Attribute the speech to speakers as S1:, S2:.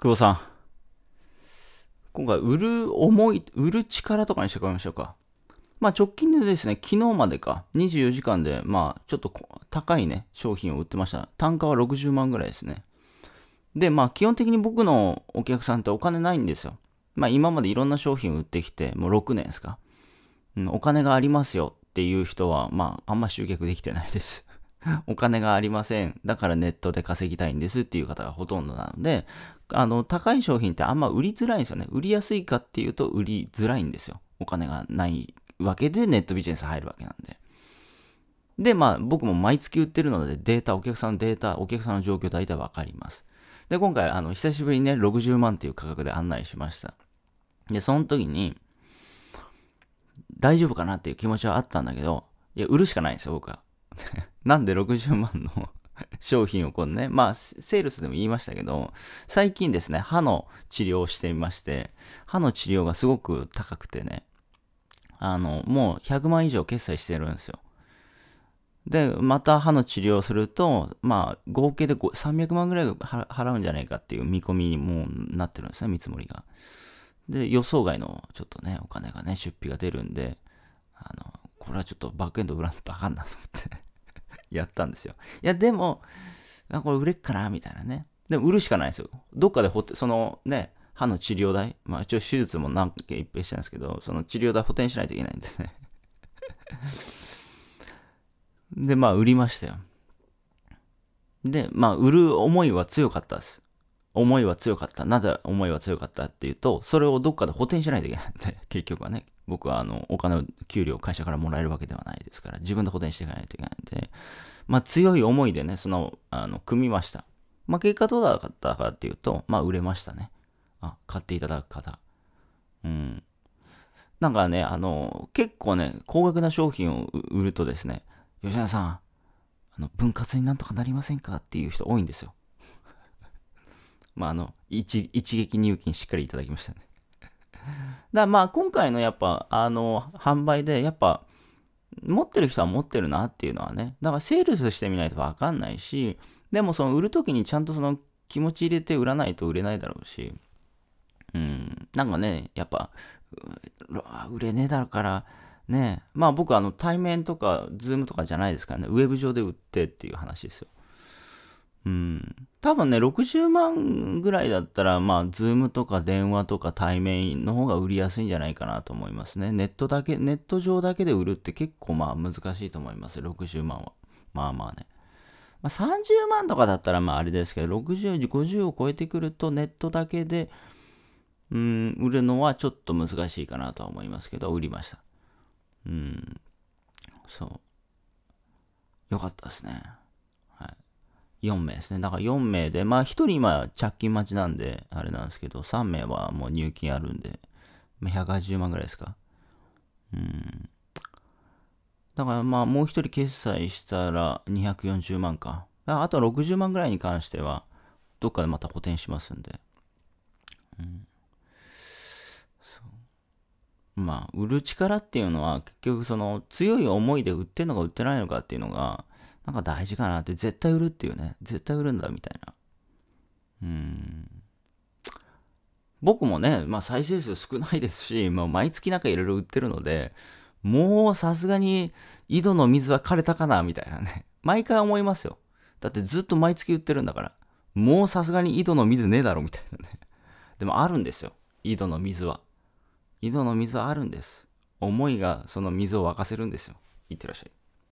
S1: 久保さん。今回、売る思い、売る力とかにしていましょうか。まあ直近でですね、昨日までか、24時間で、まあちょっと高いね、商品を売ってました。単価は60万ぐらいですね。で、まあ基本的に僕のお客さんってお金ないんですよ。まあ今までいろんな商品を売ってきて、もう6年ですか。うん、お金がありますよっていう人は、まああんま集客できてないです。お金がありません。だからネットで稼ぎたいんですっていう方がほとんどなので、あの、高い商品ってあんま売りづらいんですよね。売りやすいかっていうと売りづらいんですよ。お金がないわけでネットビジネス入るわけなんで。で、まあ僕も毎月売ってるのでデータ、お客さんのデータ、お客さんの状況大体わかります。で、今回、あの、久しぶりにね、60万っていう価格で案内しました。で、その時に、大丈夫かなっていう気持ちはあったんだけど、いや、売るしかないんですよ、僕は。なんで60万の商品をこのね、まあ、セールスでも言いましたけど、最近ですね、歯の治療をしてみまして、歯の治療がすごく高くてね、あの、もう100万以上決済してるんですよ。で、また歯の治療をすると、まあ、合計で300万ぐらい払うんじゃないかっていう見込みにもなってるんですね、見積もりが。で、予想外のちょっとね、お金がね、出費が出るんで、あの、これはちょっとバックエンド裏んとあかんなと思って、やったんですよ。いや、でも、あこれ売れっかなみたいなね。でも売るしかないですよ。どっかでほって、そのね、歯の治療代、まあ一応手術も何件いっぺしたんですけど、その治療代補填しないといけないんですね。で、まあ売りましたよ。で、まあ売る思いは強かったです。思いは強かった。なぜ思いは強かったっていうと、それをどっかで補填しないといけないんで、結局はね。僕はあのお金を給料を会社からもらえるわけではないですから自分で補填していかないといけないんで、まあ、強い思いでねそのあの組みました、まあ、結果どうだったかっていうと、まあ、売れましたねあ買っていただく方うんなんかねあの結構ね高額な商品を売るとですね吉田さんあの分割になんとかなりませんかっていう人多いんですよ まああの一一撃入金しっかりいただきましたねだまあ今回のやっぱあの販売でやっぱ持ってる人は持ってるなっていうのはねだからセールスしてみないと分かんないしでもその売る時にちゃんとその気持ち入れて売らないと売れないだろうしうんなんかねやっぱ売れねえだろからねまあ僕あの対面とかズームとかじゃないですからねウェブ上で売ってっていう話ですようん。多分ね、60万ぐらいだったら、まあ、ズームとか電話とか対面の方が売りやすいんじゃないかなと思いますね。ネットだけ、ネット上だけで売るって結構まあ難しいと思います。60万は。まあまあね。まあ、30万とかだったらまああれですけど、60、50を超えてくるとネットだけで、うん、売るのはちょっと難しいかなとは思いますけど、売りました。うん。そう。よかったですね。4名ですね。だから4名で、まあ1人今、着金待ちなんで、あれなんですけど、3名はもう入金あるんで、まあ、180万ぐらいですか。うん。だからまあもう1人決済したら240万か。あと60万ぐらいに関しては、どっかでまた補填しますんで。うん。そう。まあ、売る力っていうのは結局その強い思いで売ってんのか売ってないのかっていうのがなんか大事かなって、絶対売るっていうね、絶対売るんだみたいな。うん。僕もね、まあ再生数少ないですし、まあ、毎月なんかいろいろ売ってるので、もうさすがに井戸の水は枯れたかなみたいなね。毎回思いますよ。だってずっと毎月売ってるんだから。もうさすがに井戸の水ねえだろみたいなね。でもあるんですよ。井戸の水は。井戸の水はあるんです。思いがその水を沸かせるんですよ。いってらっしゃい。